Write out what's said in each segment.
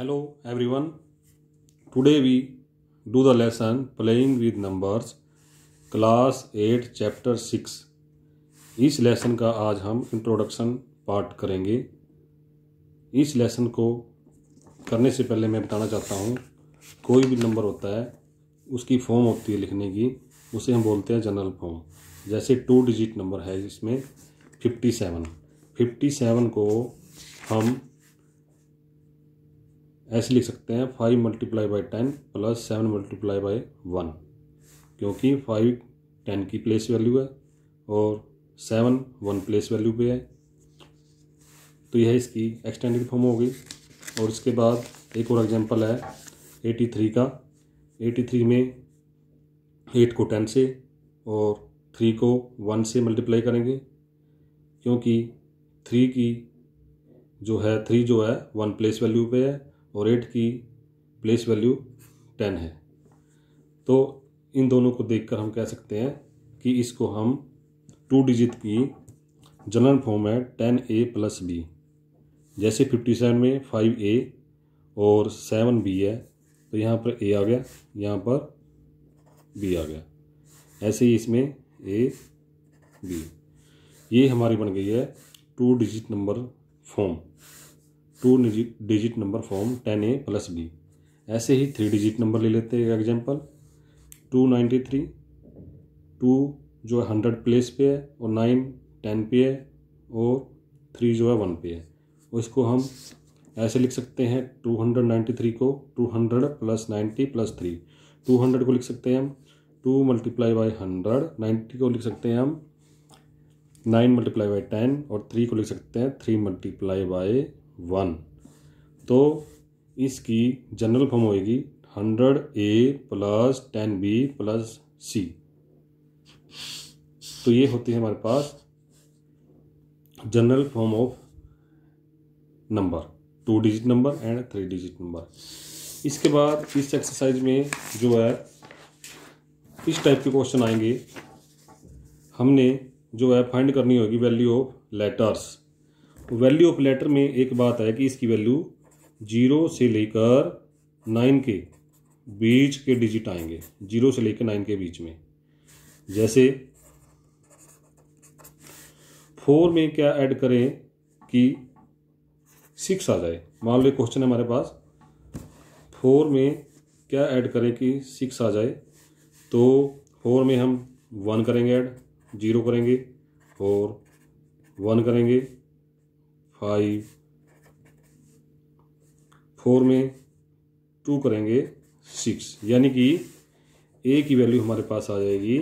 every one today we do the lesson playing with numbers class eight chapter six इस lesson का आज हम introduction part करेंगे इस लेसन को करने से पहले मैं बताना चाहता हूँ कोई भी नंबर होता है उसकी फॉर्म होती है लिखने की उसे हम बोलते हैं जनरल फॉर्म जैसे टू डिजिट नंबर है इसमें फिफ्टी सेवन फिफ्टी सेवन को हम ऐसे लिख सकते हैं five multiply by ten plus seven multiply by one क्योंकि फाइव टेन की प्लेस वैल्यू है और सेवन वन प्लेस वैल्यू पे है तो यह इसकी एक्सटेंडेड फॉर्म हो गई और इसके बाद एक और एग्जांपल है एटी थ्री का एटी थ्री में एट को टेन से और थ्री को वन से मल्टीप्लाई करेंगे क्योंकि थ्री की जो है थ्री जो है वन प्लेस वैल्यू पे है और एट की प्लेस वैल्यू टेन है तो इन दोनों को देखकर हम कह सकते हैं कि इसको हम टू डिजिट की जनरल फॉर्म है टेन ए प्लस बी जैसे फिफ्टी सेवन में फाइव ए और सेवन बी है तो यहाँ पर ए आ गया यहाँ पर बी आ गया ऐसे ही इसमें ए बी ये हमारी बन गई है two digit number form two digit number form ten A plus B ऐसे ही थ्री डिजिट नंबर ले लेते हैं example two ninety three two जो है हंड्रेड प्लेस पे है और नाइन टेन पे है और थ्री जो है वन पे है और इसको हम ऐसे लिख सकते हैं टू हंड्रेड नाइन्टी थ्री को two hundred plus ninety plus three two hundred को लिख सकते हैं हम two multiply by hundred ninety को लिख सकते हैं हम नाइन मल्टीप्लाई बाई टेन और थ्री को लिख सकते हैं थ्री मल्टीप्लाई बाई वन तो इसकी जनरल फॉर्म होएगी hundred A plus ten B plus C तो ये होती है हमारे पास general form of number two digit number and three digit number इसके बाद इस एक्सरसाइज में जो है इस टाइप के क्वेश्चन आएंगे हमने जो है फाइंड करनी होगी value of letters value of letter में एक बात है कि इसकी वैल्यू जीरो से लेकर नाइन के बीच के डिजिट आएंगे जीरो से लेकर नाइन के बीच में जैसे फोर में क्या ऐड करें कि सिक्स आ जाए मान लो क्वेश्चन हमारे पास फोर में क्या ऐड करें कि सिक्स आ जाए तो फोर में हम वन करेंगे ऐड जीरो करेंगे और वन करेंगे फाइव फोर में टू करेंगे सिक्स यानी कि ए की वैल्यू हमारे पास आ जाएगी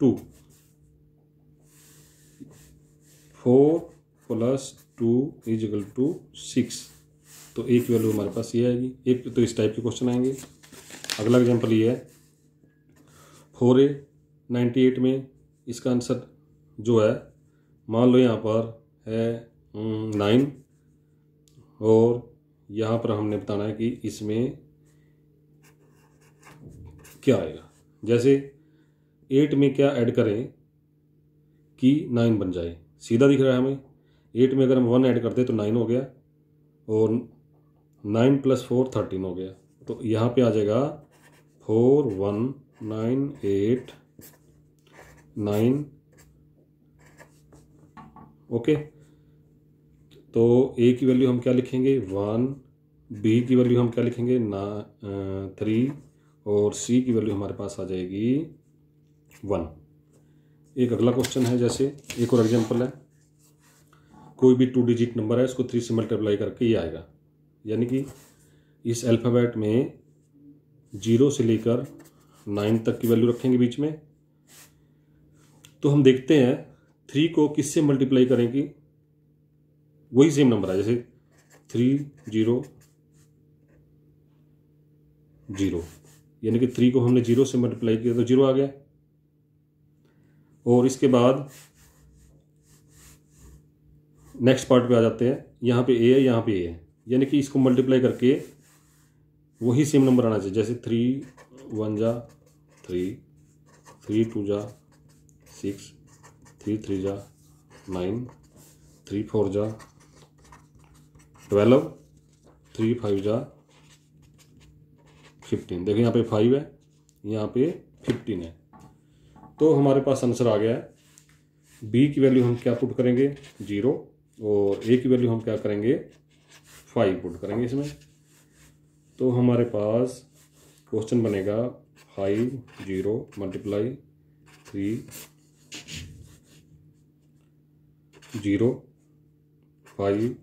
two four plus two equal two six तो ए की वैल्यू हमारे पास ये आएगी एक तो इस टाइप के क्वेश्चन आएंगे अगला एग्जाम्पल ये है फोर ए नाइन्टी एट में इसका आंसर जो है मान लो यहाँ पर है नाइन हम्म, और यहाँ पर हमने बताना है कि इसमें क्या आएगा जैसे एट में क्या ऐड करें कि नाइन बन जाए सीधा दिख रहा है हमें एट में अगर हम वन ऐड करते तो नाइन हो गया और नाइन प्लस फोर थर्टीन हो गया तो यहाँ पे आ जाएगा four one nine eight nine okay तो ए की वैल्यू हम क्या लिखेंगे वन बी की वैल्यू हम क्या लिखेंगे ना थ्री और सी की वैल्यू हमारे पास आ जाएगी वन एक अगला क्वेश्चन है जैसे एक और एग्जांपल है कोई भी टू डिजिट नंबर है उसको थ्री से मल्टीप्लाई करके ही आएगा यानी कि इस अल्फ़ाबेट में जीरो से लेकर नाइन तक की वैल्यू रखेंगे बीच में तो हम देखते हैं थ्री को किससे मल्टीप्लाई करेंगे वही सेम नंबर आया जैसे थ्री जीरो जीरो यानी कि थ्री को हमने जीरो से मल्टीप्लाई किया तो जीरो आ गया और इसके बाद नेक्स्ट पार्ट पे आ जाते हैं यहाँ पे ए है यहाँ पे ए है यानी कि इसको मल्टीप्लाई करके वही सेम नंबर आना चाहिए जैसे थ्री वन जा थ्री थ्री टू जा सिक्स थ्री थ्री जा नाइन थ्री फोर जा ट्वेल्व थ्री फाइव जा फिफ्टीन देखिए यहाँ पे फाइव है यहाँ पे फिफ्टीन है तो हमारे पास आंसर आ गया है बी की वैल्यू हम क्या पुट करेंगे जीरो और ए की वैल्यू हम क्या करेंगे फाइव पुट करेंगे इसमें तो हमारे पास क्वेश्चन बनेगा five zero multiply three zero five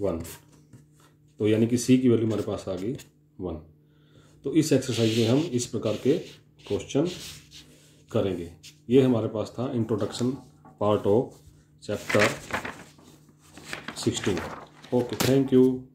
one तो यानी कि सी की वैल्यू हमारे पास आ गई वन तो इस एक्सरसाइज में हम इस प्रकार के क्वेश्चन करेंगे ये हमारे पास था introduction part of chapter sixteen okay thank you